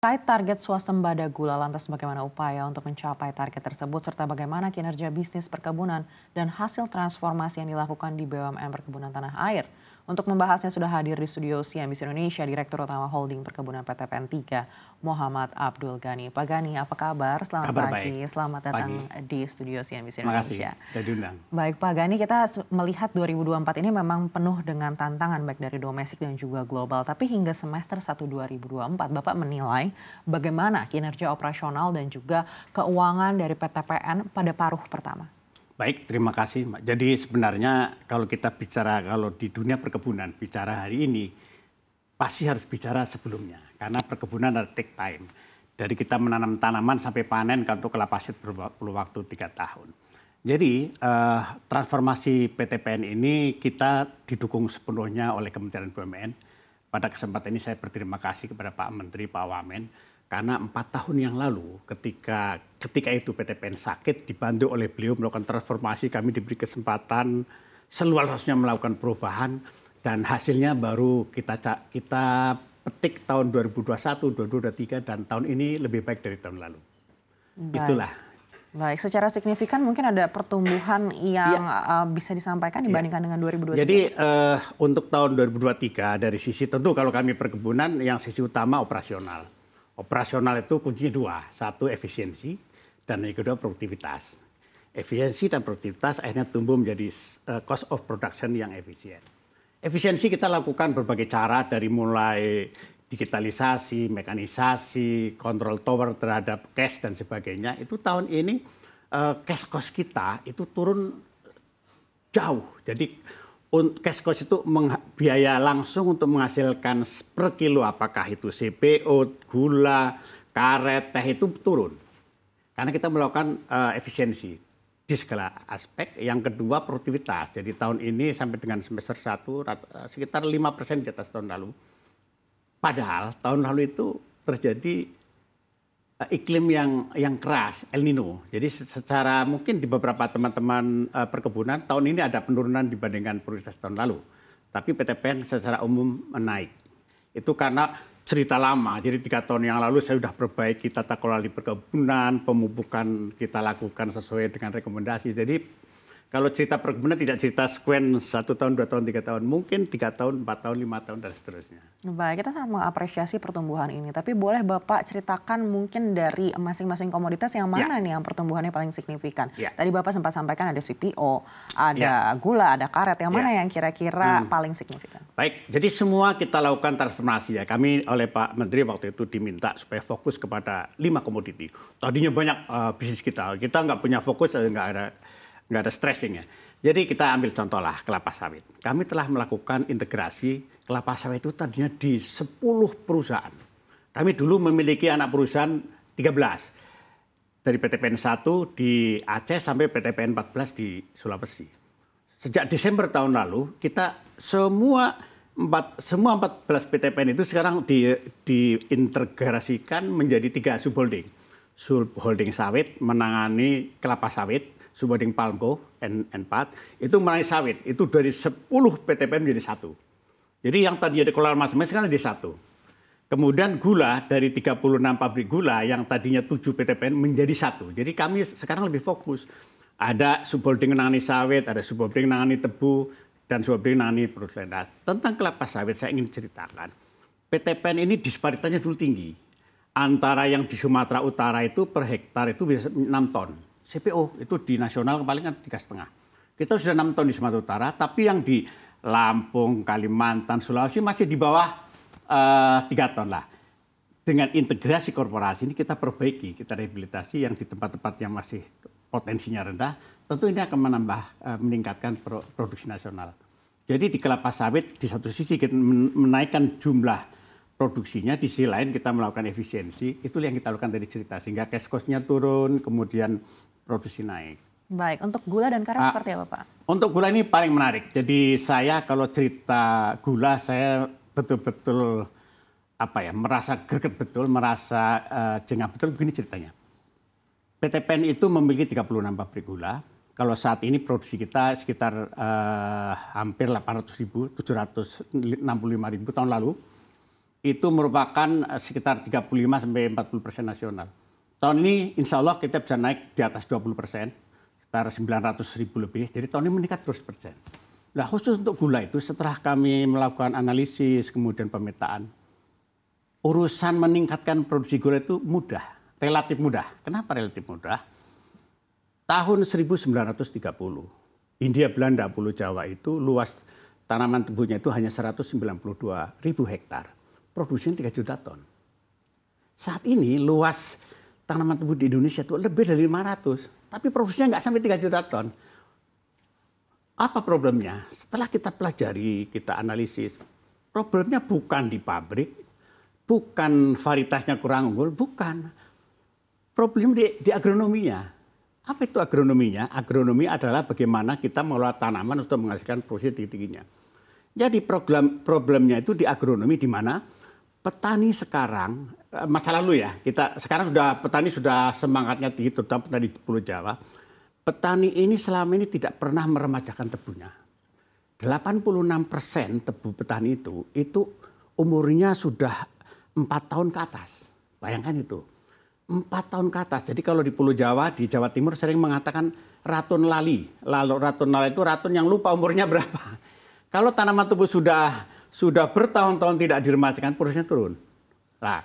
Terkait target swasembada gula, lantas bagaimana upaya untuk mencapai target tersebut, serta bagaimana kinerja bisnis perkebunan dan hasil transformasi yang dilakukan di BUMN Perkebunan Tanah Air. Untuk membahasnya sudah hadir di studio CNBC Indonesia Direktur Utama Holding Perkebunan PTPN 3 Muhammad Abdul Ghani. Pak Ghani, apa kabar? Selamat kabar pagi. Baik. Selamat datang pagi. di studio CNBC Indonesia. Terima kasih. Baik Pak Ghani, kita melihat 2024 ini memang penuh dengan tantangan baik dari domestik dan juga global. Tapi hingga semester 1 2024 Bapak menilai bagaimana kinerja operasional dan juga keuangan dari PTPN pada paruh pertama? Baik, terima kasih. Jadi sebenarnya kalau kita bicara kalau di dunia perkebunan bicara hari ini pasti harus bicara sebelumnya karena perkebunan ada take time. Dari kita menanam tanaman sampai panen kan untuk kelapa sawit perlu waktu tiga tahun. Jadi eh, transformasi PTPN ini kita didukung sepenuhnya oleh Kementerian BUMN. Pada kesempatan ini saya berterima kasih kepada Pak Menteri, Pak Wamen karena empat tahun yang lalu ketika ketika itu PT PN sakit dibantu oleh beliau melakukan transformasi kami diberi kesempatan seluas-luasnya melakukan perubahan dan hasilnya baru kita kita petik tahun 2021, 2023 dan tahun ini lebih baik dari tahun lalu. Baik. Itulah. Baik, secara signifikan mungkin ada pertumbuhan yang ya. bisa disampaikan dibandingkan ya. dengan 2023. Jadi uh, untuk tahun 2023 dari sisi tentu kalau kami perkebunan yang sisi utama operasional Operasional itu kuncinya dua, satu efisiensi dan yang kedua produktivitas. Efisiensi dan produktivitas akhirnya tumbuh menjadi eh, cost of production yang efisien. Efisiensi kita lakukan berbagai cara dari mulai digitalisasi, mekanisasi, kontrol tower terhadap cash dan sebagainya. Itu tahun ini eh, cash cost kita itu turun jauh. Jadi cash cost itu biaya langsung untuk menghasilkan per kilo apakah itu CPO, gula, karet, teh itu turun. Karena kita melakukan uh, efisiensi di segala aspek. Yang kedua produktivitas. Jadi tahun ini sampai dengan semester 1 eh, sekitar 5% di atas tahun lalu. Padahal tahun lalu itu terjadi Eh, iklim yang yang keras El Nino. Jadi secara mungkin di beberapa teman-teman uh, perkebunan tahun ini ada penurunan dibandingkan prioritas tahun lalu. Tapi PTPN secara umum menaik. Itu karena cerita lama. Jadi tiga tahun yang lalu saya sudah perbaiki tata kelola di perkebunan, pemupukan kita lakukan sesuai dengan rekomendasi. Jadi kalau cerita perkebunan tidak cerita sekuen satu tahun, dua tahun, tiga tahun, mungkin tiga tahun, empat tahun, lima tahun dan seterusnya. Baik, kita sangat mengapresiasi pertumbuhan ini. Tapi boleh Bapak ceritakan mungkin dari masing-masing komoditas yang mana ya. nih yang pertumbuhannya paling signifikan? Ya. Tadi Bapak sempat sampaikan ada CPO, ada ya. gula, ada karet. Yang mana ya. yang kira-kira hmm. paling signifikan? Baik, jadi semua kita lakukan transformasi ya. Kami oleh Pak Menteri waktu itu diminta supaya fokus kepada lima komoditi. Tadinya banyak uh, bisnis kita, kita nggak punya fokus, eh, nggak ada nggak ada stressingnya. Jadi kita ambil contoh lah kelapa sawit. Kami telah melakukan integrasi kelapa sawit itu tadinya di 10 perusahaan. Kami dulu memiliki anak perusahaan 13. Dari PTPN 1 di Aceh sampai PTPN 14 di Sulawesi. Sejak Desember tahun lalu kita semua empat semua 14 PTPN itu sekarang di diintegrasikan menjadi tiga subholding. Subholding sawit menangani kelapa sawit, Sumoding Palmco N N4 itu meraih sawit itu dari 10 PTPN menjadi satu. Jadi yang tadi ada kolam masing-masing sekarang jadi satu. Kemudian gula dari 36 pabrik gula yang tadinya 7 PTPN menjadi satu. Jadi kami sekarang lebih fokus. Ada subholding menangani sawit, ada subholding menangani tebu, dan subholding menangani produk lain. Nah, tentang kelapa sawit saya ingin ceritakan. PTPN ini disparitasnya dulu tinggi. Antara yang di Sumatera Utara itu per hektar itu bisa 6 ton. CPO itu di nasional paling kan tiga setengah. Kita sudah enam tahun di Sumatera Utara, tapi yang di Lampung, Kalimantan, Sulawesi masih di bawah eh, tiga uh, ton lah. Dengan integrasi korporasi ini kita perbaiki, kita rehabilitasi yang di tempat-tempat yang masih potensinya rendah, tentu ini akan menambah uh, meningkatkan pro produksi nasional. Jadi di kelapa sawit di satu sisi kita menaikkan jumlah produksinya, di sisi lain kita melakukan efisiensi, itu yang kita lakukan dari cerita. Sehingga cash cost-nya turun, kemudian produksi naik. Baik, untuk gula dan karet uh, ah, seperti apa Pak? Untuk gula ini paling menarik. Jadi saya kalau cerita gula saya betul-betul apa ya merasa greget betul, merasa uh, jengah betul. Begini ceritanya. PT PTPN itu memiliki 36 pabrik gula. Kalau saat ini produksi kita sekitar uh, hampir 800 ribu, 765 ribu tahun lalu. Itu merupakan eh, sekitar 35 sampai 40 persen nasional. Tahun ini insya Allah kita bisa naik di atas 20 persen, sekitar 900 ribu lebih. Jadi tahun ini meningkat terus persen. Nah khusus untuk gula itu setelah kami melakukan analisis kemudian pemetaan, urusan meningkatkan produksi gula itu mudah, relatif mudah. Kenapa relatif mudah? Tahun 1930, India Belanda Pulau Jawa itu luas tanaman tebunya itu hanya 192 ribu hektar, produksinya 3 juta ton. Saat ini luas tanaman tebu di Indonesia itu lebih dari 500, tapi produksinya nggak sampai 3 juta ton. Apa problemnya? Setelah kita pelajari, kita analisis, problemnya bukan di pabrik, bukan varietasnya kurang unggul, bukan. Problem di, di agronominya. Apa itu agronominya? Agronomi adalah bagaimana kita mengelola tanaman untuk menghasilkan produksi tinggi-tingginya. Jadi problem problemnya itu di agronomi di mana? petani sekarang eh, masa lalu ya kita sekarang sudah petani sudah semangatnya tinggi terutama petani di Pulau Jawa. Petani ini selama ini tidak pernah meremajakan tebunya. 86 persen tebu petani itu itu umurnya sudah empat tahun ke atas. Bayangkan itu. Empat tahun ke atas. Jadi kalau di Pulau Jawa, di Jawa Timur sering mengatakan ratun lali. Lalu ratun lali itu ratun yang lupa umurnya berapa. Kalau tanaman tebu sudah sudah bertahun-tahun tidak diremajakan, prosesnya turun. Nah,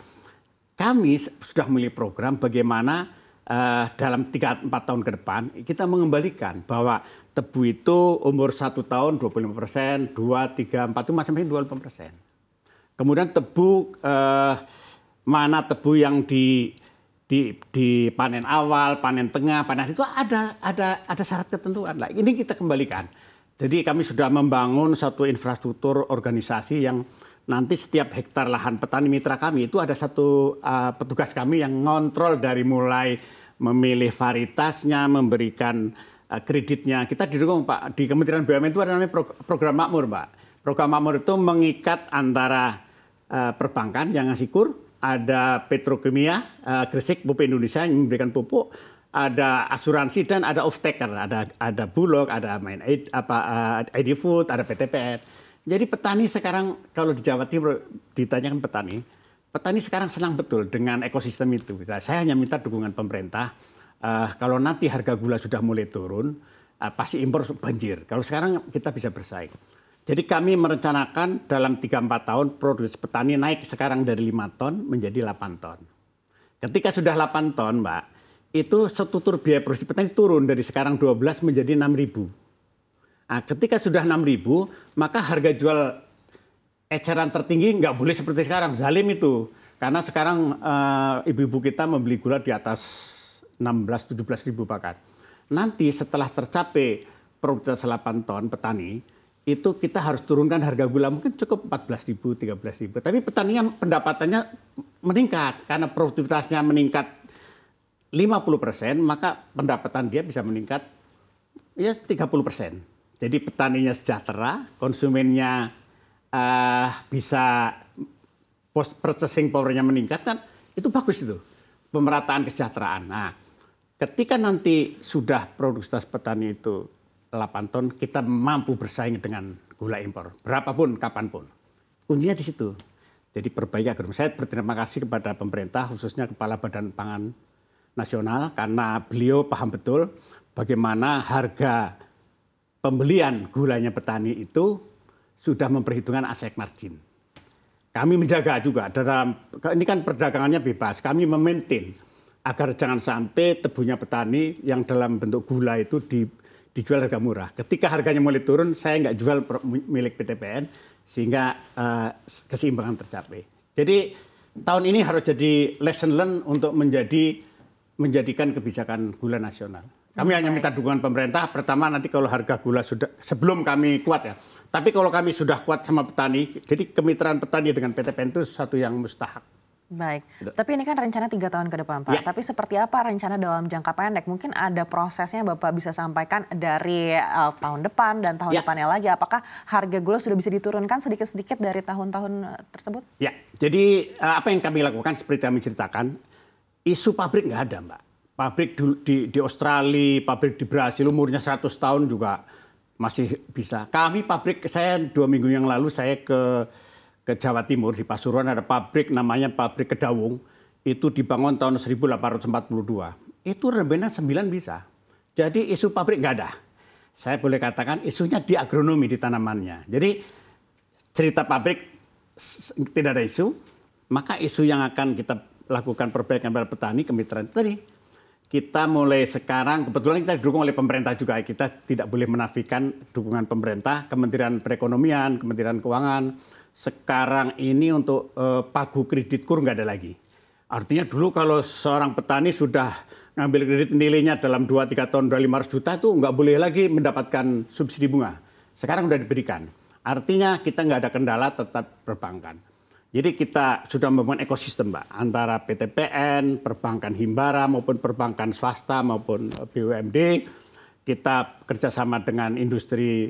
kami sudah memilih program bagaimana uh, dalam 3-4 tahun ke depan kita mengembalikan bahwa tebu itu umur 1 tahun 25 persen, 2, 3, 4 itu masing-masing 25 persen. Kemudian tebu, eh, mana tebu yang di, di, di panen awal, panen tengah, panen itu ada ada ada syarat ketentuan. Lah. ini kita kembalikan. Jadi kami sudah membangun satu infrastruktur organisasi yang nanti setiap hektar lahan petani mitra kami itu ada satu uh, petugas kami yang ngontrol dari mulai memilih varietasnya, memberikan uh, kreditnya. Kita didukung Pak di Kementerian BUMN itu ada namanya program makmur Pak. Program makmur itu mengikat antara uh, perbankan yang ngasih kur, ada petrokimia uh, Gresik Pupuk Indonesia yang memberikan pupuk, ada asuransi dan ada off ada ada bulog, ada main aid, apa uh, eh, ID food, ada PTPN. Jadi petani sekarang kalau di Jawa Timur ditanyakan petani, petani sekarang senang betul dengan ekosistem itu. Nah, saya hanya minta dukungan pemerintah. Uh, kalau nanti harga gula sudah mulai turun, uh, pasti impor banjir. Kalau sekarang kita bisa bersaing. Jadi kami merencanakan dalam 3-4 tahun produksi petani naik sekarang dari 5 ton menjadi 8 ton. Ketika sudah 8 ton, Mbak, itu setutur biaya produksi petani turun dari sekarang 12 menjadi 6.000. Nah, ketika sudah 6.000, maka harga jual eceran tertinggi nggak boleh seperti sekarang, zalim itu. Karena sekarang ibu eh, ibu-ibu kita membeli gula di atas 16-17 ribu bahkan. Nanti setelah tercapai produktivitas 8 ton petani, itu kita harus turunkan harga gula mungkin cukup 14 ribu, 13 ribu. Tapi petaninya pendapatannya meningkat karena produktivitasnya meningkat 50%, maka pendapatan dia bisa meningkat ya 30%. Jadi petaninya sejahtera, konsumennya uh, bisa post purchasing powernya meningkat kan itu bagus itu pemerataan kesejahteraan. Nah, ketika nanti sudah produktivitas petani itu 8 ton, kita mampu bersaing dengan gula impor berapapun kapanpun. Kuncinya di situ. Jadi perbaiki agronomi. Saya berterima kasih kepada pemerintah khususnya Kepala Badan Pangan nasional karena beliau paham betul bagaimana harga pembelian gulanya petani itu sudah memperhitungkan aset margin. Kami menjaga juga dalam ini kan perdagangannya bebas. Kami memaintain agar jangan sampai tebunya petani yang dalam bentuk gula itu di, dijual harga murah. Ketika harganya mulai turun, saya nggak jual milik PTPN sehingga uh, keseimbangan tercapai. Jadi tahun ini harus jadi lesson learn untuk menjadi menjadikan kebijakan gula nasional. Kami okay. hanya minta dukungan pemerintah. Pertama nanti kalau harga gula sudah sebelum kami kuat ya. Tapi kalau kami sudah kuat sama petani, jadi kemitraan petani dengan PT PEN itu satu yang mustahak. Baik, tapi ini kan rencana tiga tahun ke depan Pak. Ya. Tapi seperti apa rencana dalam jangka pendek? Mungkin ada prosesnya Bapak bisa sampaikan dari uh, tahun depan dan tahun ya. depannya lagi. Apakah harga gula sudah bisa diturunkan sedikit-sedikit dari tahun-tahun tersebut? Ya, jadi eh, apa yang kami lakukan seperti kami ceritakan isu pabrik nggak ada mbak. Pabrik di, di, di Australia, pabrik di Brasil umurnya 100 tahun juga masih bisa. Kami pabrik, saya dua minggu yang lalu saya ke ke Jawa Timur di Pasuruan ada pabrik namanya pabrik Kedawung itu dibangun tahun 1842. Itu rebenan 9 bisa. Jadi isu pabrik nggak ada. Saya boleh katakan isunya di agronomi di tanamannya. Jadi cerita pabrik tidak ada isu, maka isu yang akan kita lakukan perbaikan pada petani kemitraan tadi kita mulai sekarang kebetulan kita didukung oleh pemerintah juga kita tidak boleh menafikan dukungan pemerintah Kementerian Perekonomian Kementerian Keuangan sekarang ini untuk eh, pagu kredit kur nggak ada lagi artinya dulu kalau seorang petani sudah ngambil kredit nilainya dalam 2-3 tahun udah 500 juta itu nggak boleh lagi mendapatkan subsidi bunga sekarang sudah diberikan artinya kita nggak ada kendala tetap perbankan jadi kita sudah membangun ekosistem, Mbak, antara PTPN, perbankan Himbara maupun perbankan swasta maupun eh, BUMD. Kita kerjasama dengan industri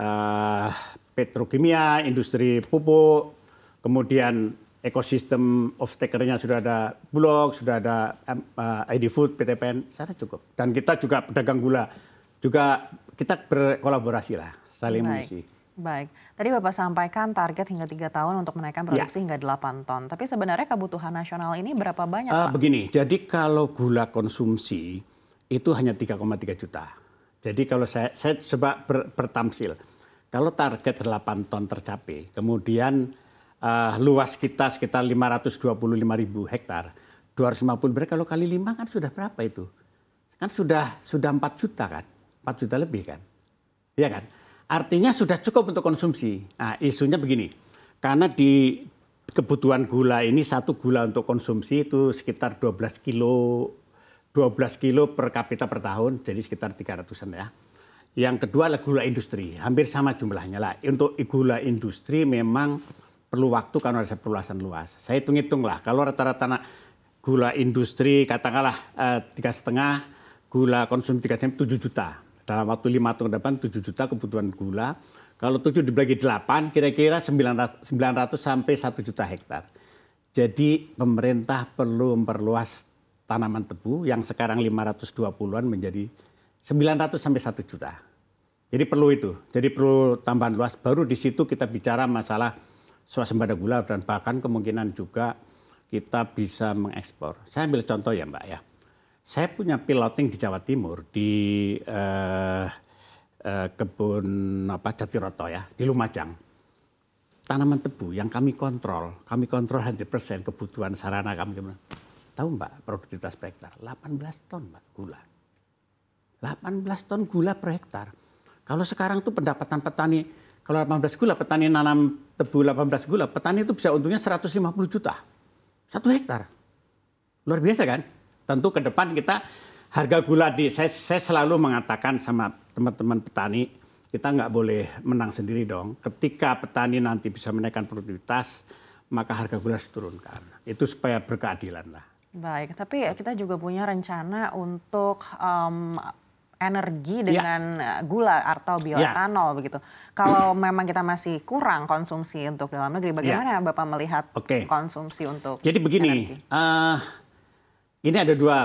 uh, petrokimia, industri pupuk, kemudian ekosistem of takernya sudah ada Bulog, sudah ada uh, eh, ID Food, PTPN, saya cukup. Dan kita juga pedagang gula, juga kita berkolaborasi lah, saling mengisi. Baik, tadi Bapak sampaikan target hingga tiga tahun untuk menaikkan ya. produksi ya. hingga 8 ton. Tapi sebenarnya kebutuhan nasional ini berapa banyak uh, Pak? Begini, jadi kalau gula konsumsi itu hanya 3,3 juta. Jadi kalau saya, saya coba ber, bertamsil. Kalau target 8 ton tercapai, kemudian uh, luas kita sekitar 525 ribu hektar, 250 berarti kalau kali 5 kan sudah berapa itu? Kan sudah sudah 4 juta kan? 4 juta lebih kan? Iya kan? Artinya sudah cukup untuk konsumsi. Nah, isunya begini, karena di kebutuhan gula ini satu gula untuk konsumsi itu sekitar 12 kilo 12 kilo per kapita per tahun, jadi sekitar 300-an ya. Yang kedua adalah gula industri, hampir sama jumlahnya lah. Untuk gula industri memang perlu waktu karena ada perluasan luas. Saya hitung-hitung lah, kalau rata-rata gula industri katakanlah eh, tiga setengah, gula konsumsi tiga tujuh 7 juta dalam waktu lima tahun ke depan 7 juta kebutuhan gula. Kalau 7 dibagi 8, kira-kira 900, 900 sampai 1 juta hektar. Jadi pemerintah perlu memperluas tanaman tebu yang sekarang 520-an menjadi 900 sampai 1 juta. Jadi perlu itu. Jadi perlu tambahan luas. Baru di situ kita bicara masalah swasembada gula dan bahkan kemungkinan juga kita bisa mengekspor. Saya ambil contoh ya Mbak ya saya punya piloting di Jawa Timur di uh, uh, kebun apa Jatiroto ya di Lumajang tanaman tebu yang kami kontrol kami kontrol persen kebutuhan sarana kami gimana tahu mbak produktivitas per hektar 18 ton mbak gula 18 ton gula per hektar kalau sekarang tuh pendapatan petani kalau 18 gula petani nanam tebu 18 gula petani itu bisa untungnya 150 juta satu hektar luar biasa kan tentu ke depan kita harga gula di saya, saya selalu mengatakan sama teman-teman petani kita nggak boleh menang sendiri dong. Ketika petani nanti bisa menaikkan produktivitas, maka harga gula harus Itu supaya berkeadilan lah. Baik, tapi kita juga punya rencana untuk um, energi ya. dengan ya. gula atau ya. bioetanol ya. begitu. Kalau memang kita masih kurang konsumsi untuk dalam negeri, bagaimana ya. Bapak melihat okay. konsumsi untuk Jadi begini, energi? Uh, ini ada dua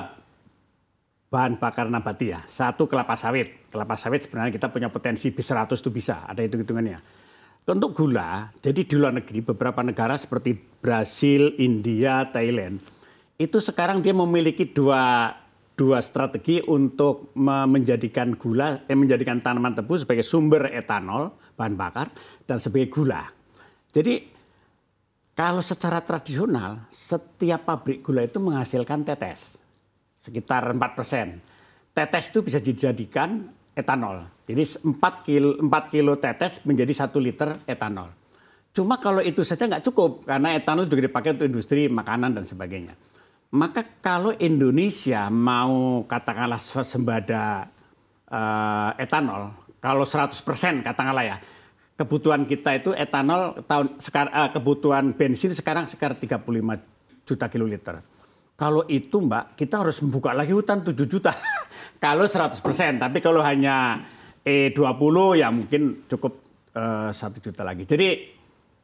bahan bakar nabati ya. Satu kelapa sawit. Kelapa sawit sebenarnya kita punya potensi B100 itu bisa, ada hitung-hitungannya. Untuk gula, jadi di luar negeri beberapa negara seperti Brasil, India, Thailand, itu sekarang dia memiliki dua dua strategi untuk menjadikan gula eh, menjadikan tanaman tebu sebagai sumber etanol bahan bakar dan sebagai gula. Jadi kalau secara tradisional, setiap pabrik gula itu menghasilkan tetes, sekitar 4 persen. Tetes itu bisa dijadikan etanol. Jadi 4 kilo, 4 kilo tetes menjadi 1 liter etanol. Cuma kalau itu saja nggak cukup, karena etanol juga dipakai untuk industri makanan dan sebagainya. Maka kalau Indonesia mau katakanlah sembada uh, etanol, kalau 100 persen katakanlah ya, kebutuhan kita itu etanol tahun sekarang uh, eh, kebutuhan bensin sekarang sekitar 35 juta kiloliter. Kalau itu Mbak, kita harus membuka lagi hutan 7 juta. kalau 100 persen, tapi kalau hanya E20 eh, ya mungkin cukup eh, satu uh, juta lagi. Jadi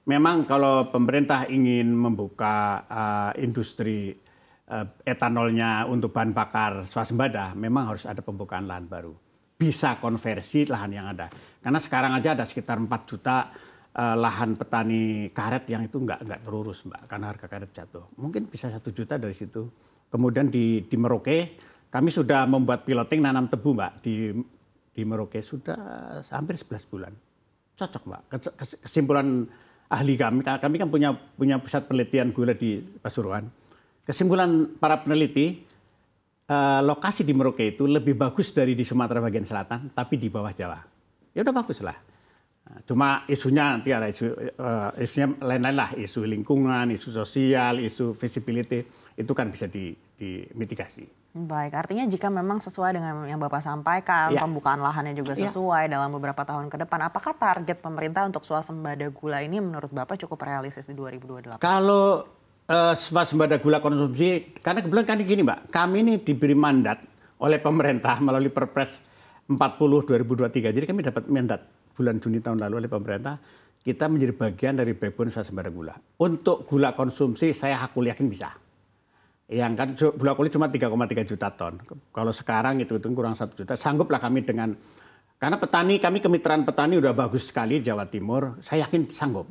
memang kalau pemerintah ingin membuka uh, industri uh, etanolnya untuk bahan bakar swasembada, memang harus ada pembukaan lahan baru bisa konversi lahan yang ada. Karena sekarang aja ada sekitar 4 juta eh, lahan petani karet yang itu nggak nggak terurus mbak karena harga karet jatuh. Mungkin bisa satu juta dari situ. Kemudian di di Merauke kami sudah membuat piloting nanam tebu mbak di di Merauke sudah hampir 11 bulan. Cocok mbak. Kesimpulan ahli kami, kami kan punya punya pusat penelitian gula di Pasuruan. Kesimpulan para peneliti Eh, lokasi di Merauke itu lebih bagus dari di Sumatera bagian selatan, tapi di bawah Jawa. Ya udah bagus lah. Eh, cuma isunya nanti ada isu uh, isunya lain-lain lah, isu lingkungan, isu sosial, isu visibility itu kan bisa di, dimitigasi. Baik, artinya jika memang sesuai dengan yang Bapak sampaikan, ya. pembukaan lahannya juga iya. sesuai ya. dalam beberapa tahun ke depan, apakah target pemerintah untuk swasembada gula ini menurut Bapak cukup realistis di 2028? Kalau uh, swasembada gula konsumsi karena kebetulan kan gini mbak kami ini diberi mandat oleh pemerintah melalui Perpres 40 2023 jadi kami dapat mandat bulan Juni tahun lalu oleh pemerintah kita menjadi bagian dari backbone swasembada gula untuk gula konsumsi saya aku yakin bisa yang kan gula kulit cuma 3,3 juta ton kalau sekarang itu itu kurang satu juta sangguplah kami dengan karena petani kami kemitraan petani udah bagus sekali Jawa Timur saya yakin sanggup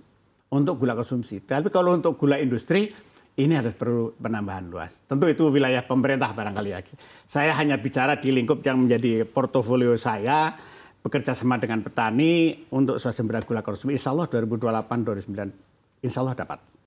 untuk gula konsumsi. Tapi kalau untuk gula industri ini harus perlu penambahan luas. Tentu itu wilayah pemerintah barangkali lagi. Saya hanya bicara di lingkup yang menjadi portofolio saya bekerja sama dengan petani untuk swasembada gula konsumsi. Insya Allah 2028-2029 insya Allah dapat.